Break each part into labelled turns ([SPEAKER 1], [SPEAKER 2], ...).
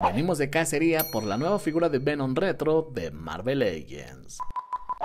[SPEAKER 1] Venimos de cacería por la nueva figura de Venom Retro de Marvel Legends.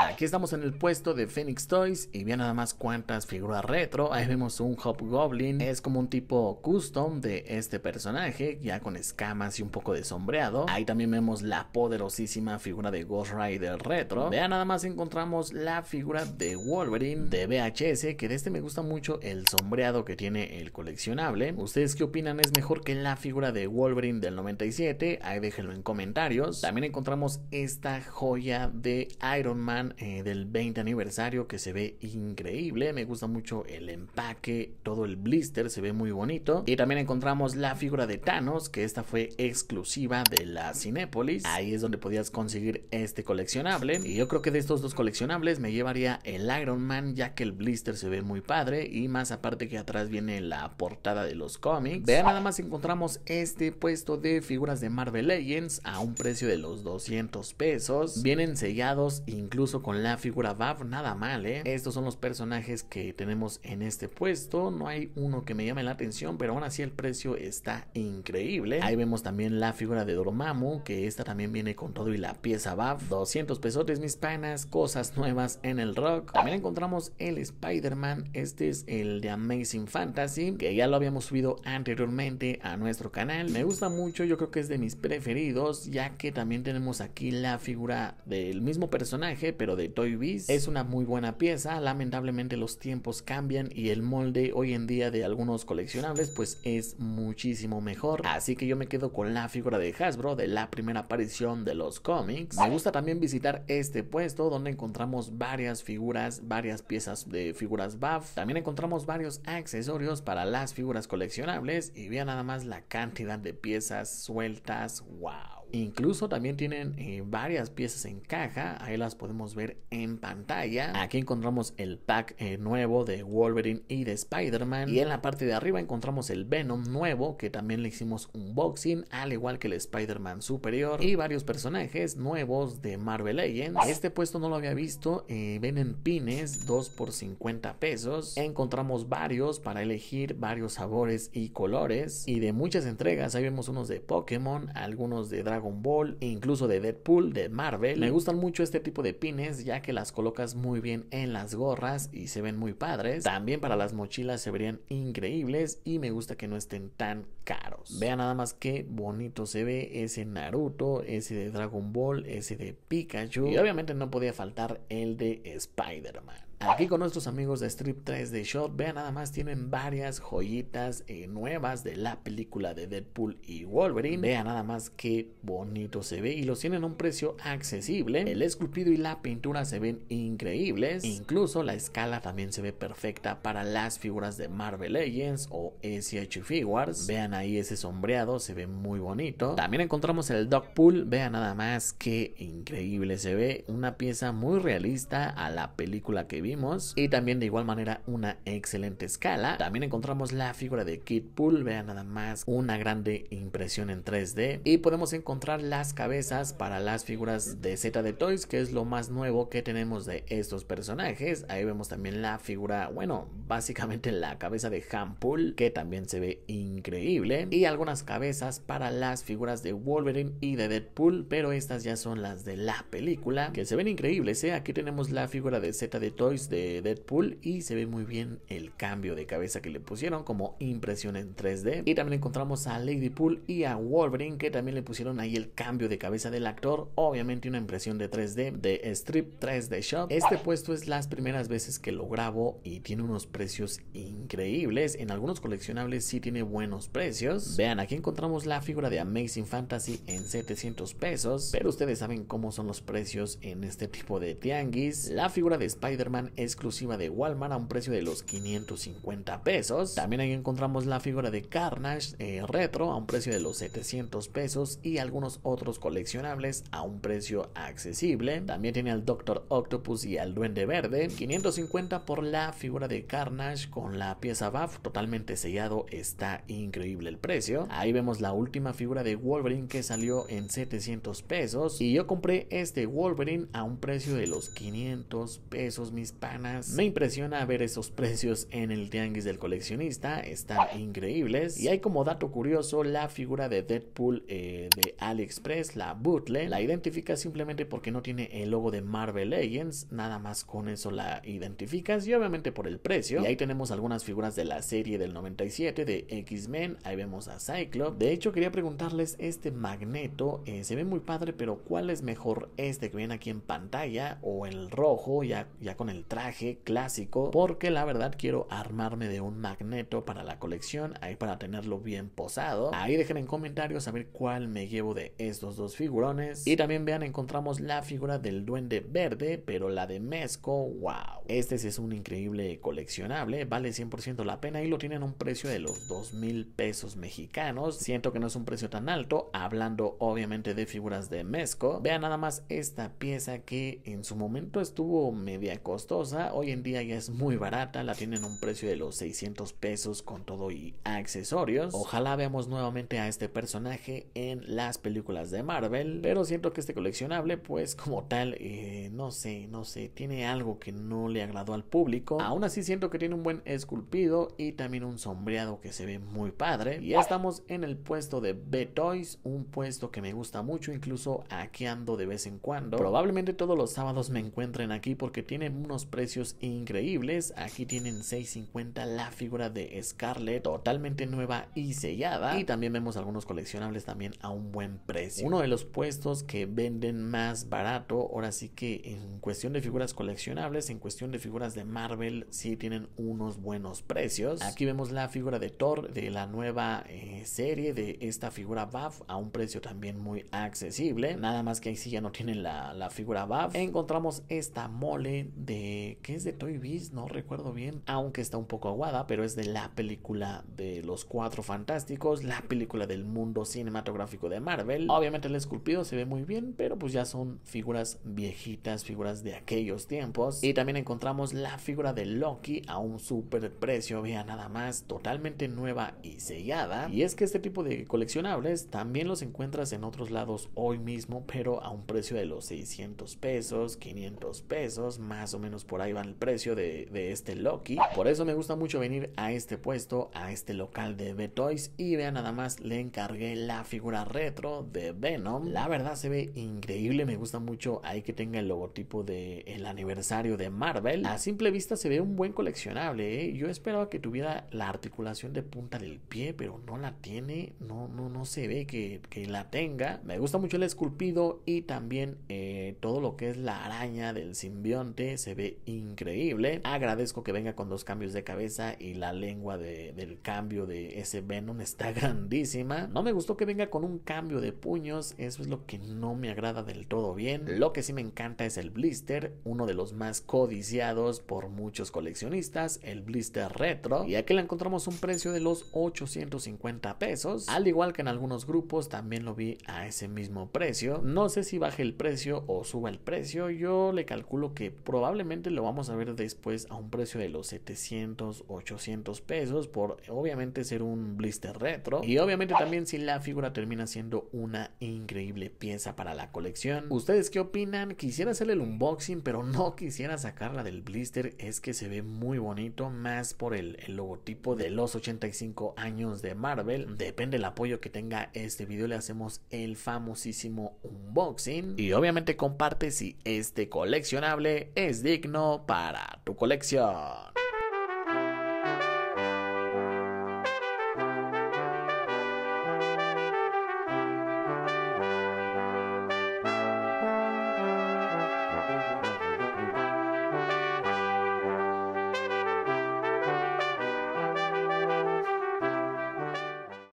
[SPEAKER 1] Aquí estamos en el puesto de Phoenix Toys y vean nada más cuántas figuras retro. Ahí vemos un Hobgoblin, es como un tipo custom de este personaje, ya con escamas y un poco de sombreado. Ahí también vemos la poderosísima figura de Ghost Rider retro. Vean nada más encontramos la figura de Wolverine de VHS, que de este me gusta mucho el sombreado que tiene el coleccionable. ¿Ustedes qué opinan? ¿Es mejor que la figura de Wolverine del 97? Ahí déjenlo en comentarios. También encontramos esta joya de Iron Man eh, del 20 aniversario que se ve increíble. Me gusta mucho el empaque, todo el blister se ve muy bonito. Y también encontramos la figura de Thanos, que esta fue exclusiva de la Cinépolis. Ahí es donde podías conseguir este coleccionable. Y yo creo que de estos dos coleccionables me llevaría el Iron Man, ya que el blister se ve muy padre. Y más aparte que atrás viene la portada de los cómics. Vean, nada más encontramos este puesto de figuras de Marvel Legends a un precio de los 200 pesos. Vienen sellados incluso con la figura BAF nada mal, ¿eh? Estos son los personajes que tenemos en este puesto, no hay uno que me llame la atención, pero aún así el precio está increíble. Ahí vemos también la figura de Dormammu, que esta también viene con todo y la pieza Bav, 200 pesotes mis panas, cosas nuevas en el rock. También encontramos el Spider-Man, este es el de Amazing Fantasy, que ya lo habíamos subido anteriormente a nuestro canal. Me gusta mucho, yo creo que es de mis preferidos, ya que también tenemos aquí la figura del mismo personaje, pero de Toy Biz. Es una muy buena pieza, lamentablemente los tiempos cambian y el molde hoy en día de algunos coleccionables pues es muchísimo mejor. Así que yo me quedo con la figura de Hasbro de la primera aparición de los cómics. Me gusta también visitar este puesto donde encontramos varias figuras, varias piezas de figuras buff. También encontramos varios accesorios para las figuras coleccionables y vean nada más la cantidad de piezas sueltas. ¡Wow! Incluso también tienen eh, varias piezas en caja, ahí las podemos ver en pantalla. Aquí encontramos el pack eh, nuevo de Wolverine y de Spider-Man. Y en la parte de arriba encontramos el Venom nuevo, que también le hicimos unboxing, al igual que el Spider-Man superior. Y varios personajes nuevos de Marvel Legends. Este puesto no lo había visto, eh, Ven en pines 2 por 50 pesos. Encontramos varios para elegir varios sabores y colores. Y de muchas entregas, ahí vemos unos de Pokémon, algunos de Dragon Dragon Ball, e incluso de Deadpool, de Marvel. Me gustan mucho este tipo de pines ya que las colocas muy bien en las gorras y se ven muy padres. También para las mochilas se verían increíbles y me gusta que no estén tan caros. Vean nada más qué bonito se ve ese Naruto, ese de Dragon Ball, ese de Pikachu y obviamente no podía faltar el de Spider-Man. Aquí con nuestros amigos de Strip 3 de Shot, vean nada más, tienen varias joyitas eh, nuevas de la película de Deadpool y Wolverine. Vean nada más qué bonito se ve y los tienen a un precio accesible. El esculpido y la pintura se ven increíbles. Incluso la escala también se ve perfecta para las figuras de Marvel Legends o SH Figures. Vean ahí ese sombreado, se ve muy bonito. También encontramos el Dogpool, vean nada más qué increíble se ve. Una pieza muy realista a la película que vi y también de igual manera una excelente escala. También encontramos la figura de Kid Pool, vean nada más, una grande impresión en 3D, y podemos encontrar las cabezas para las figuras de Z de Toys, que es lo más nuevo que tenemos de estos personajes. Ahí vemos también la figura, bueno, básicamente la cabeza de Pool. que también se ve increíble, y algunas cabezas para las figuras de Wolverine y de Deadpool, pero estas ya son las de la película, que se ven increíbles, ¿eh? Aquí tenemos la figura de Z de Toys de Deadpool y se ve muy bien el cambio de cabeza que le pusieron como impresión en 3D. Y también encontramos a Lady Pool y a Wolverine que también le pusieron ahí el cambio de cabeza del actor, obviamente una impresión de 3D de Strip 3D Shop Este puesto es las primeras veces que lo grabo y tiene unos precios increíbles. En algunos coleccionables si tiene buenos precios. Vean, aquí encontramos la figura de Amazing Fantasy en 700 pesos, pero ustedes saben cómo son los precios en este tipo de tianguis. La figura de Spider-Man exclusiva de Walmart a un precio de los 550 pesos. También ahí encontramos la figura de Carnage eh, retro a un precio de los 700 pesos y algunos otros coleccionables a un precio accesible. También tiene al Doctor Octopus y al Duende Verde. 550 por la figura de Carnage con la pieza BAF. totalmente sellado. Está increíble el precio. Ahí vemos la última figura de Wolverine que salió en 700 pesos. Y yo compré este Wolverine a un precio de los 500 pesos, mis Panas, Me impresiona ver esos precios en el tianguis del coleccionista, están increíbles. Y hay como dato curioso la figura de Deadpool eh, de AliExpress, la Bootle, la identifica simplemente porque no tiene el logo de Marvel Legends, nada más con eso la identificas y obviamente por el precio. Y ahí tenemos algunas figuras de la serie del 97 de X-Men, ahí vemos a Cyclops. De hecho quería preguntarles, este Magneto eh, se ve muy padre, pero ¿cuál es mejor? Este que viene aquí en pantalla o el rojo ya, ya con el traje clásico porque la verdad quiero armarme de un magneto para la colección, ahí para tenerlo bien posado. Ahí dejen en comentarios a ver cuál me llevo de estos dos figurones. Y también vean, encontramos la figura del duende verde, pero la de Mezco, wow. Este es un increíble coleccionable, vale 100% la pena y lo tienen a un precio de los 2 mil pesos mexicanos. Siento que no es un precio tan alto, hablando obviamente de figuras de Mezco. Vean nada más esta pieza que en su momento estuvo media costo hoy en día ya es muy barata, la tienen un precio de los 600 pesos con todo y accesorios. Ojalá veamos nuevamente a este personaje en las películas de Marvel, pero siento que este coleccionable pues como tal, eh, no sé, no sé, tiene algo que no le agradó al público. Aún así siento que tiene un buen esculpido y también un sombreado que se ve muy padre. Y ya estamos en el puesto de B-Toys, un puesto que me gusta mucho, incluso aquí ando de vez en cuando. Probablemente todos los sábados me encuentren aquí porque tiene unos precios increíbles. Aquí tienen 6.50 la figura de Scarlett, totalmente nueva y sellada. Y también vemos algunos coleccionables también a un buen precio. Uno de los puestos que venden más barato, ahora sí que en cuestión de figuras coleccionables, en cuestión de figuras de Marvel, sí tienen unos buenos precios. Aquí vemos la figura de Thor de la nueva eh, serie de esta figura Buff a un precio también muy accesible. Nada más que ahí sí ya no tienen la, la figura Buff. Encontramos esta mole de que es de Toy Biz, no recuerdo bien, aunque está un poco aguada, pero es de la película de los cuatro fantásticos, la película del mundo cinematográfico de Marvel. Obviamente el esculpido se ve muy bien, pero pues ya son figuras viejitas, figuras de aquellos tiempos. Y también encontramos la figura de Loki a un super precio, vea nada más, totalmente nueva y sellada. Y es que este tipo de coleccionables también los encuentras en otros lados hoy mismo, pero a un precio de los 600 pesos, 500 pesos, más o menos pues, por ahí va el precio de, este Loki. Por eso me gusta mucho venir a este puesto, a este local de Betoys y vean nada más, le encargué la figura retro de Venom. La verdad se ve increíble, me gusta mucho ahí que tenga el logotipo del el aniversario de Marvel. A simple vista se ve un buen coleccionable, ¿eh? yo esperaba que tuviera la articulación de punta del pie, pero no la tiene, no, no, no se ve que, la tenga. Me gusta mucho el esculpido y también eh, todo lo que es la araña del simbionte, se ve increíble. Agradezco que venga con dos cambios de cabeza y la lengua del cambio de ese Venom está grandísima. No me gustó que venga con un cambio de puños, eso es lo que no me agrada del todo bien. Lo que sí me encanta es el blister, uno de los más codiciados por muchos coleccionistas, el blister retro. Y aquí le encontramos un precio de los 850 pesos, al igual que en algunos grupos también lo vi a ese mismo precio. No sé si baje el precio o suba el precio, yo le calculo que probablemente lo vamos a ver después a un precio de los 700, 800 pesos por obviamente ser un blister retro. Y obviamente también si la figura termina siendo una increíble pieza para la colección. ¿Ustedes qué opinan? Quisiera hacerle el unboxing, pero no quisiera sacarla del blister. Es que se ve muy bonito, más por el, logotipo de los 85 años de Marvel. Depende el apoyo que tenga este video, le hacemos el famosísimo unboxing. Y obviamente comparte si este coleccionable es dick para tu colección.